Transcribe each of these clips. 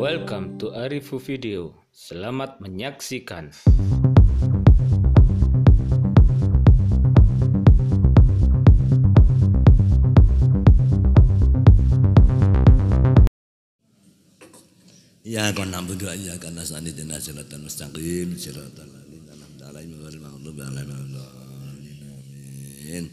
Welcome to Arifu Video. Selamat menyaksikan. Ya kon nambud wa iya kana sanid nasiratan mustaqim siratal ladzina an'amta alaihim ghairil maghdubi alaihim waladdallin. Amin.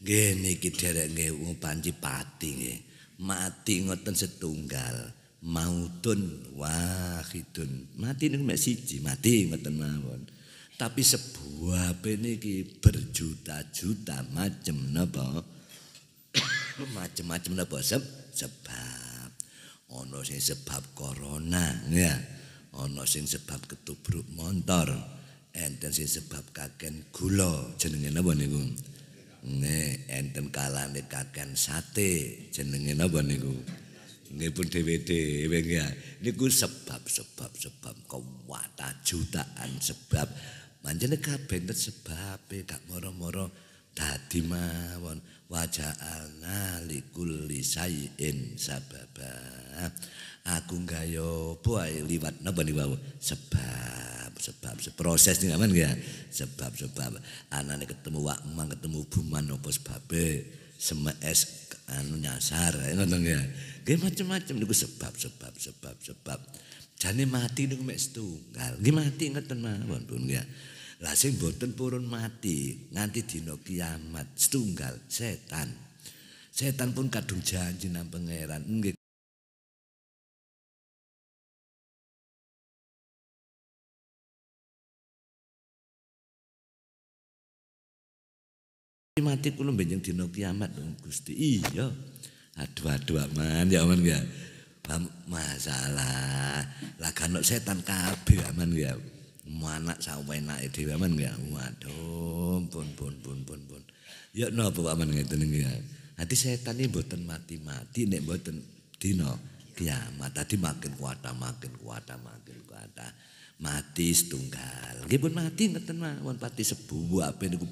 Gini kita rengeu panji pati Mati ngoten setunggal. mautun wahidun mati niku siji mati mboten mawon tapi sebuah bene iki berjuta-juta macem napa macem-macem napa sebab ana sing sebab corona ya ana sing sebab ketubruk montor enten sing sebab kaken gula jenenge napa niku ne enten kalane kaken sate jenenge napa niku Nipun DWD, ya. Niku sebab, sebab, sebab. Kau jutaan sebab. Manjana kabeh itu sebab, ya. Gak moro-moro. Dadi mawon. Wajah ana likuli sayin sababah. Aku gak yobo, liwat. nopo nih, wawo? Sebab, sebab, seproses Proses nih, Sebab, sebab. Anak ketemu wakman, ketemu buman, nopo sebab, Sama es anu nyasar eh, nonton ya gini macam-macam itu sebab sebab sebab sebab jadi mati dong mes tunggal gini mati nggak teman pun ya lah sing boten purun mati nganti dino kiamat setunggal setan setan pun kadung janji nang pangeran nggih mati kula benjing dina kiamat Gusti. Iya. Aduh-aduh aman ya aman ya. Masalah. Lah kanok setan kabeh aman ya. Manak sawenake dhewe aman ya. Waduh, pun pun pun pun pun. Ya napa aman ngeten ya. Nanti setan ini mboten mati-mati nek mboten dina kiamat. Tadi makin kuat, makin kuat, makin kuat mati setunggal. Nggih pun mati ngeten mawon pati sebuah apa niku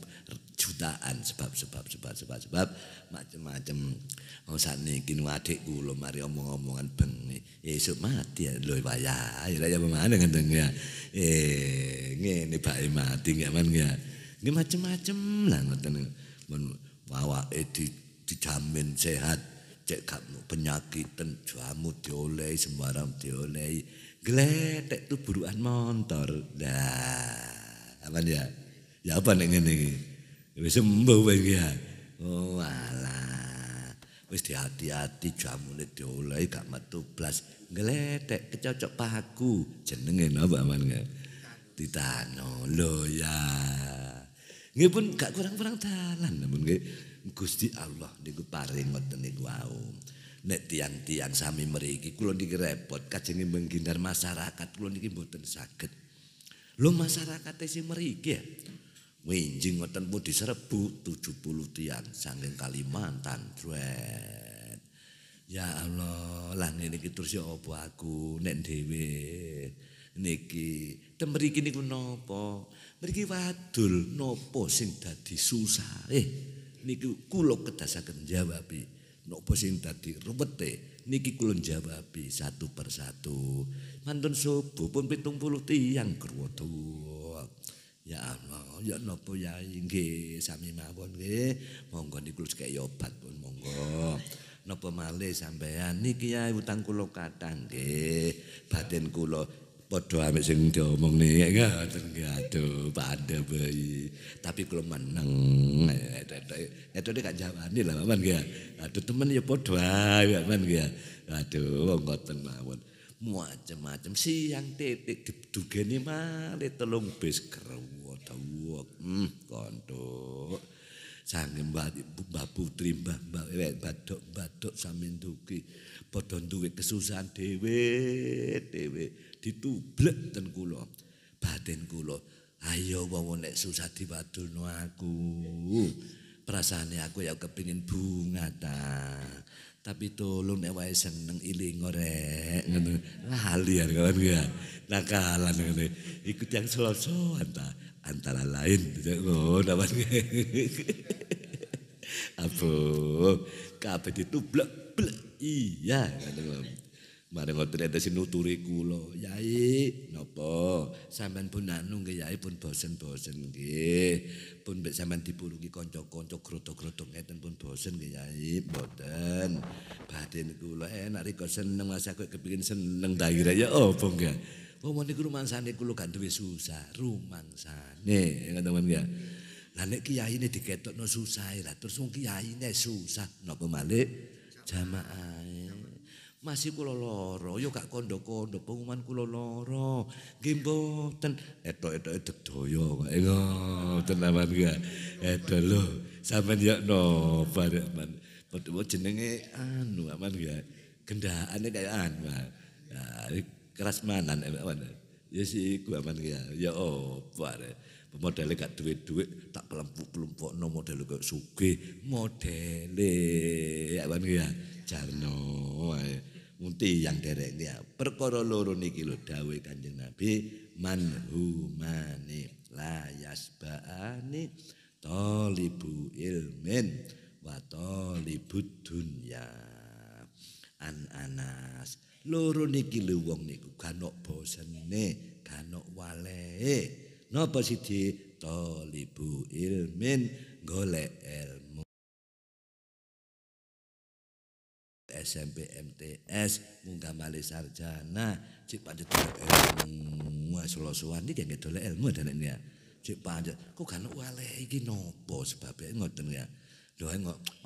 jutaan sebab sebab sebab sebab sebab macam-macam. Oh sakniki nu adik kula mari omong-omongan bengi. Ya, esuk mati ya lho wayah. Ya ya, ya pemane ngeten ya. Eh ngene bae ya, mati nggih man ya. Nggih macam-macam lah ngeten. Mun di, dijamin sehat cek kamu penyakit jamu diolehi sembarang diolehi gledek tuh buruan motor dah apa ya ya apa nih ini iki wis sembuh ya? oh alah wis hati-hati nih diolehi gak metu blas gledek kecocok paku jenenge apa aman nggak ditano lo ya nggih pun gak kurang-kurang dalan namun nggih Gusti Allah niku paring ngoten niku wau. Nek tiang-tiang sami mriki kula niki repot kajenge menggindar masyarakat kula niki mboten saged. Lho masyarakat sing mriki ya. Winjing ngoten pun diserbu 70 tiang saking Kalimantan. Duet. Ya Allah, lah ngene iki terus ya apa aku nek dhewe niki tem mriki niku nopo, Mriki wadul nopo sing dadi susah? Eh, niki kula kedasaken jawabi napa sing dadi ruwete niki kula jawabi satu per satu mantun subuh pun 70 tiyang gruwetu ya Allah ya napa ya nggih sami mawon nggih monggo niku sekek obat pun monggo napa malih sampean niki ya utang kula katang nggih batin kula padha ambek sing diomongne ngoten aduh padha bayi tapi kalau meneng eta dek gak jawani lah aman aduh temen ya padha wae aman aduh wong ngoten mawon macam-macam siang titik dugene malih telung bis kerewot wok hmm kontuk sange mbak putri mbak mbak ewek badok badok samin duki podon duwe kesusahan dewe dewe ditublek ten kulo batin kulo ayo wong nek susah diwadul no aku perasaannya aku ya kepingin bunga ta tapi tolong nek wae seneng iling ngorek ngono lali ya kawan ya nakalan ngene ikut yang selosoan ta antara lain ngono apa apa kabeh ditublek blek iya ngoten mari ngoten ate sinuturi kula yai napa sampean pun anu nggih yai pun bosen-bosen nggih pun mbek sampean dipulungi kanca-kanca grodo-grodo ngeten pun bosen nggih yai mboten badhe niku lho enak riko seneng masak kok kepikin seneng ta ya opo nggih mau niku rumangsane kula gak duwe susah, sana rumangsane ya kan, teman ya. Lah nek diketok, no susah ya, lah terus kiai ini susah no pemalik jamaah Masih kulo loro, yuk ya kondok kondo-kondo pengumuman kula lara. Eto eto etok-etoke dedaya kok. Ngoten lawan Eto lo, lho, sampean no, ya nobar man. Padha jenenge anu aman gak? ya. Gendakane kayak anu. Ya, kerasmanan eh, apa ya sih iku aman ya ya opo are modele gak duit-duit tak pelempuk-pelempuk no modele gak suge modele ya kan jarno eh. munti yang derek ya perkara loro niki lho dawuh kanjeng nabi man humani la yasbaani talibu ilmin wa talibud dunya an Anas loro niki lho wong niku ganok bosene ganok walehe napa siji talibu ilmin golek ilmu SMP MTS munggah malih sarjana cik pancet golek ilmu selosuan iki nggih golek ilmu dalek ya cik pancet kok ganok walehe iki napa sebabnya ngoten ya lho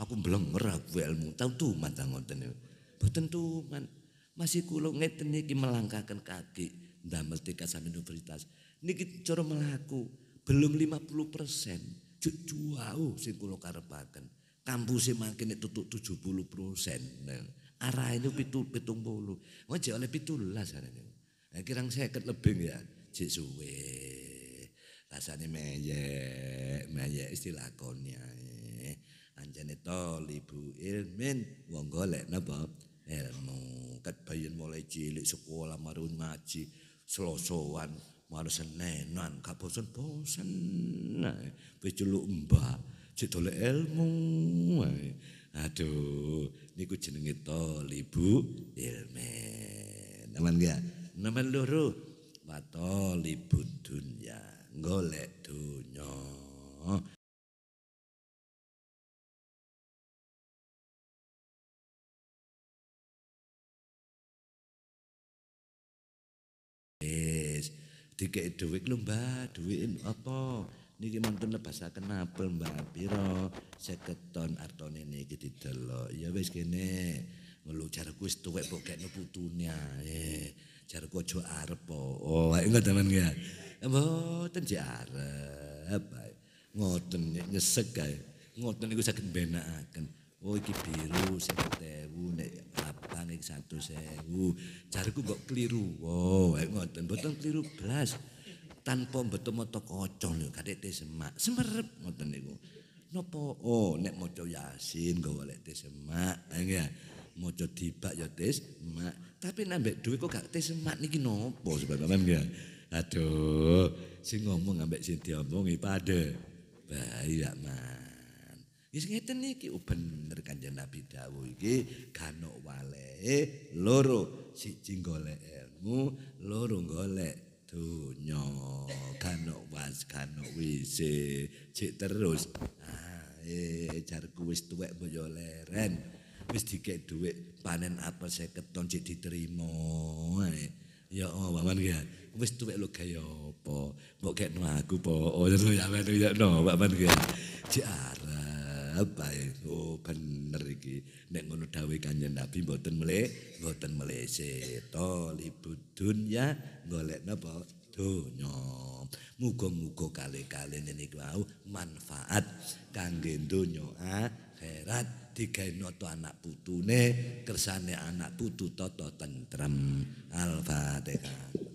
aku belum ngerak ilmu tau tuman ta ngoten niku Boten tuman. Masih kulo ngeten niki melangkahkan kaki ndamel tingkat sampeyan universitas. Niki cara melaku belum 50% juk jauh sing kula karepaken. Kampuse makin tutup 70%. Nah, arah ini pitul pitung bolu. Wajah oleh pitulas ini. Nah, eh, kirang seket lebih ya. Cik suwe. Rasanya meyek, meyek istilah konya. Anjane tolibu ilmin wong golek napa ilmu kat bayin mulai cilik sekolah marun ngaji selosowan, marun senenan gak bosen-bosen nah wis celuk mbah ilmu aduh niku jenenge to ibu ilmu naman gak naman loro watol ibu dunya golek dunya dikek duit lu mbak, duit apa? Niki mantun lepas akan apel mbak, piro seketon arton ini gitu dulu. Ya wis gini, ngelu jarak wis tuwek po kek nopo dunia, eh. Jarak wajo arep po, oh enggak teman ya. Emo, ten Ngoten nyesek kaya, ngoten iku sakit bena akan. Oh iki biru, sakit nek, utang iki satu sewu. kok keliru. Wow, ayo ngoten. Boten keliru belas. Tanpa betul moto kocong lho. Kadek teh semak. Semerep ngoten iku. Nopo? Oh, nek moco yasin gak boleh teh semak. ya. Moco dibak ya teh semak. Tapi nambek duit kok gak teh semak niki nopo. Sebab apa Aduh. Si ngomong ngambek si diomongi pada. Baik mak. Wis ngeten iki oh, bener Kanjeng Nabi dawuh iki kanok wale cacahe eh, loro siji golek ilmu loro golek dunya kanu was kanu wise cek terus ah eh jarku wis tuwek mbok leren wis dikek dhuwit panen apa 50 ton cek diterima ya Allah oh, man wis tuwek lo gawe apa mbok gekno aku po oh, ya ya no Pak man ya apa itu bener iki nek ngono dawuh kanjeng Nabi mboten mele mboten melese to libut dunya golek napa donya muga-muga kali-kali niki wau manfaat kangge donya akhirat digawe noto anak putune kersane anak putu toto tentrem al-fatihah